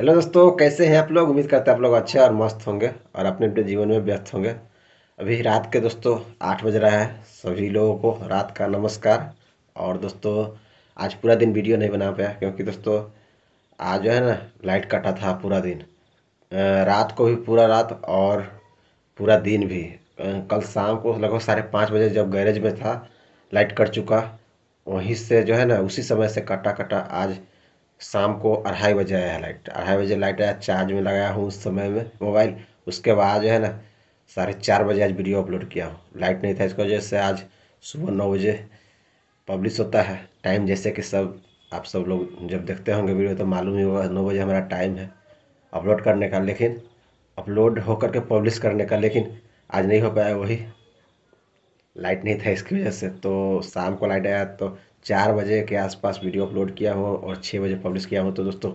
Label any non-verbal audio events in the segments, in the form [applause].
hello दोस्तों कैसे हैं आप लोग उम्मीद करते हैं आप लोग अच्छे और मस्त होंगे और अपने अपने जीवन में व्यस्त होंगे अभी रात के दोस्तों आठ बज रहा है सभी लोगों को रात का नमस्कार और दोस्तों आज पूरा दिन वीडियो नहीं बना पाया क्योंकि दोस्तों आज जो है ना लाइट कटा था पूरा दिन रात को भी पूरा रात और पूरा दिन भी कल शाम को लगभग साढ़े पाँच बजे जब गैरेज में था लाइट कट चुका वहीं से जो है ना उसी समय से कटा कटा आज शाम को अढ़ाई बजे आया लाइट अढ़ाई बजे लाइट आया चार्ज में लगाया हूँ उस समय में मोबाइल उसके बाद जो है ना साढ़े चार बजे आज वीडियो अपलोड किया हूँ लाइट नहीं था इसकी वजह से आज सुबह नौ बजे पब्लिश होता है टाइम जैसे कि सब आप सब लोग जब देखते होंगे वीडियो तो मालूम ही होगा नौ बजे हमारा टाइम है अपलोड करने का लेकिन अपलोड होकर के पब्लिश करने का लेकिन आज नहीं हो पाया वही लाइट नहीं था इसकी वजह से तो शाम को लाइट आया तो चार बजे के आसपास वीडियो अपलोड किया हो और छः बजे पब्लिश किया हो तो दोस्तों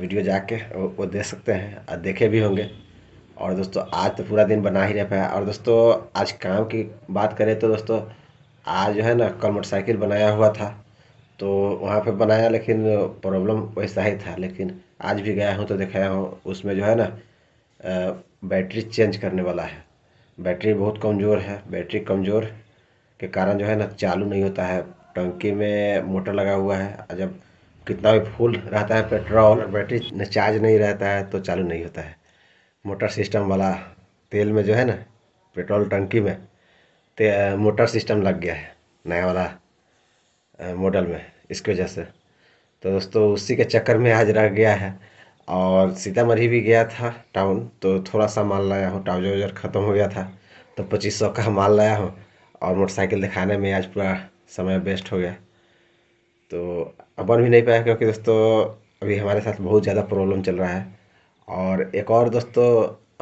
वीडियो जाके वो देख सकते हैं और देखे भी होंगे और दोस्तों आज तो पूरा दिन बना ही रह पाया और दोस्तों आज काम की बात करें तो दोस्तों आज जो है ना कल मोटरसाइकिल बनाया हुआ था तो वहाँ पे बनाया लेकिन प्रॉब्लम वैसा ही था लेकिन आज भी गया हूँ तो दिखाया हूँ उसमें जो है ना बैटरी चेंज करने वाला है बैटरी बहुत कमज़ोर है बैटरी कमज़ोर के कारण जो है ना चालू नहीं होता है टंकी में मोटर लगा हुआ है जब कितना भी फुल रहता है पेट्रोल बैटरी चार्ज नहीं रहता है तो चालू नहीं होता है मोटर सिस्टम वाला तेल में जो है ना पेट्रोल टंकी में ते मोटर सिस्टम लग गया है नया वाला मॉडल में इसकी वजह से तो दोस्तों उसी के चक्कर में आज रह गया है और सीतामढ़ी भी गया था टाउन तो थोड़ा सा माल लाया हूँ ट्राउजर उजर ख़त्म हो गया था तो पच्चीस सौ का माल लाया हूँ और मोटरसाइकिल दिखाने में आज पूरा समय वेस्ट हो गया तो अपन बन भी नहीं पाया क्योंकि दोस्तों अभी हमारे साथ बहुत ज़्यादा प्रॉब्लम चल रहा है और एक और दोस्तों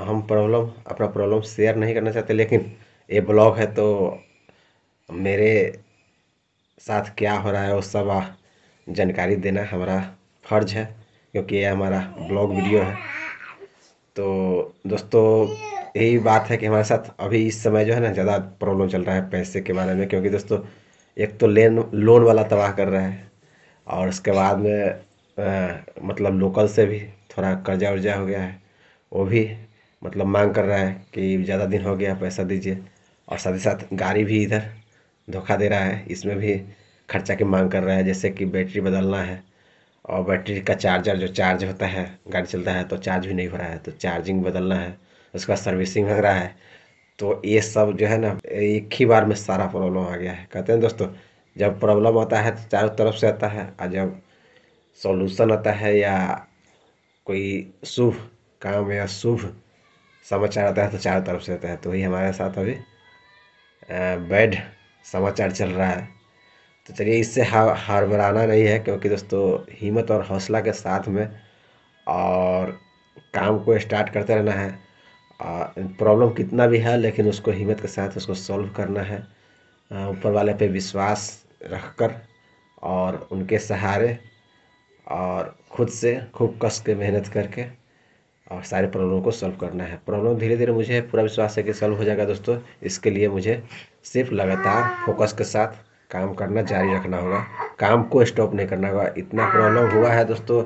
हम प्रॉब्लम अपना प्रॉब्लम शेयर नहीं करना चाहते लेकिन ये ब्लॉग है तो मेरे साथ क्या हो रहा है वो सब जानकारी देना हमारा फर्ज है क्योंकि ये हमारा ब्लॉग वीडियो है तो दोस्तों यही बात है कि हमारे साथ अभी इस समय जो है ना ज़्यादा प्रॉब्लम चल रहा है पैसे के बारे में क्योंकि दोस्तों एक तो लेन लोन वाला तबाह कर रहा है और उसके बाद में आ, मतलब लोकल से भी थोड़ा कर्जा वर्जा हो गया है वो भी मतलब मांग कर रहा है कि ज़्यादा दिन हो गया पैसा दीजिए और साथ ही साथ गाड़ी भी इधर धोखा दे रहा है इसमें भी खर्चा की मांग कर रहा है जैसे कि बैटरी बदलना है और बैटरी का चार्जर जो चार्ज होता है गाड़ी चलता है तो चार्ज भी नहीं हो रहा है तो चार्जिंग बदलना है उसके बाद सर्विसिंग वगैरह है तो ये सब जो है ना एक ही बार में सारा प्रॉब्लम आ गया है कहते हैं दोस्तों जब प्रॉब्लम आता है तो चारों तरफ से आता है और जब सॉल्यूशन आता है या कोई शुभ काम या शुभ समाचार आता है तो चारों तरफ से आता है तो वही हमारे साथ अभी बैड समाचार चल रहा है तो चलिए इससे हार हड़बड़ाना नहीं है क्योंकि दोस्तों हिम्मत और हौसला के साथ में और काम को स्टार्ट करते रहना है प्रॉब्लम कितना भी है लेकिन उसको हिम्मत के साथ उसको सॉल्व करना है ऊपर वाले पे विश्वास रखकर और उनके सहारे और खुद से खूब कस के मेहनत करके और सारे प्रॉब्लम को सॉल्व करना है प्रॉब्लम धीरे धीरे मुझे पूरा विश्वास है कि सॉल्व हो जाएगा दोस्तों इसके लिए मुझे सिर्फ लगातार फोकस के साथ काम करना जारी रखना होगा काम को स्टॉप नहीं करना होगा इतना प्रॉब्लम हुआ है दोस्तों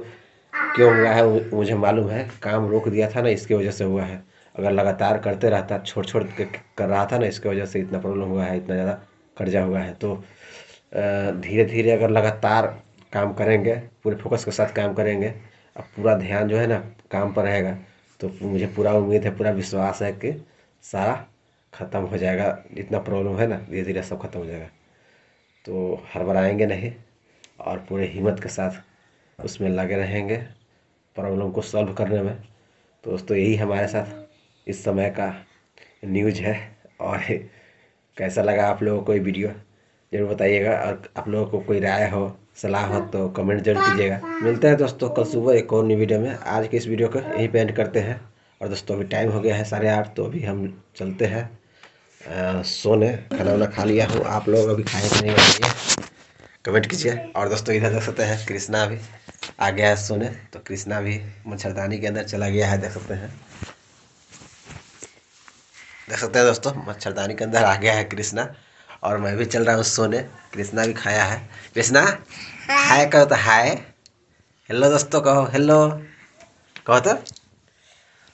क्यों हुआ है मुझे मालूम है काम रोक दिया था ना इसकी वजह से हुआ है अगर लगातार करते रहता छोड़ छोड़ के कर रहा था ना इसके वजह से इतना प्रॉब्लम हुआ है इतना ज़्यादा कर्जा हुआ है तो धीरे धीरे अगर लगातार काम करेंगे पूरे फोकस के साथ काम करेंगे अब पूरा ध्यान जो है ना काम पर रहेगा तो मुझे पूरा उम्मीद है पूरा विश्वास है कि सारा ख़त्म हो जाएगा जितना प्रॉब्लम है ना धीरे धीरे सब खत्म हो जाएगा तो हड़बड़ाएँगे नहीं और पूरे हिम्मत के साथ उसमें लगे रहेंगे प्रॉब्लम को सॉल्व करने में तो दोस्तों यही हमारे साथ इस समय का न्यूज है और [laughs] कैसा लगा आप लोगों को ये वीडियो जरूर बताइएगा और आप लोगों को कोई राय हो सलाह हो तो कमेंट जरूर कीजिएगा मिलते हैं दोस्तों कल सुबह एक और न्यू वीडियो में आज के इस वीडियो को यहीं पेंट करते हैं और दोस्तों अभी टाइम हो गया है साढ़े आठ तो अभी हम चलते हैं सोने खाना वाना खा लिया हूँ आप लोग अभी खाए नहीं बनाइए कमेंट कीजिए और दोस्तों इधर देख सकते हैं कृष्णा भी आ गया है सोने तो कृष्णा भी मच्छरदानी के अंदर चला गया है देख सकते हैं देख सकते हैं दोस्तों मच्छरदानी के अंदर आ गया है कृष्णा और मैं भी चल रहा हूँ सोने कृष्णा भी खाया है कृष्णा हाय कहो तो हाय हेलो दोस्तों कहो हेलो कहो तो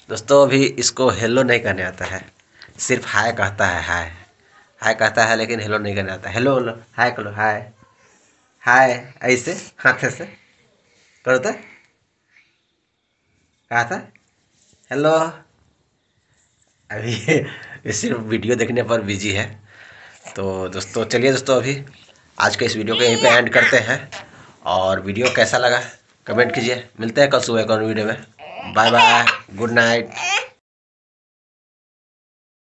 दोस्तों अभी इसको हेलो नहीं करने आता है सिर्फ हाय कहता है हाय हाय कहता है लेकिन हेलो नहीं कहना आता हेलो हेलो हाय करो हाय हाय ऐसे हाथ से करो तो कहा था हेलो अभी [laughs] सिर्फ वीडियो देखने पर बिजी है तो दोस्तों चलिए दोस्तों अभी आज के इस वीडियो को यहीं पे एंड करते हैं और वीडियो कैसा लगा कमेंट कीजिए मिलते हैं कल सुबह कौन वीडियो में बाय बाय गुड नाइट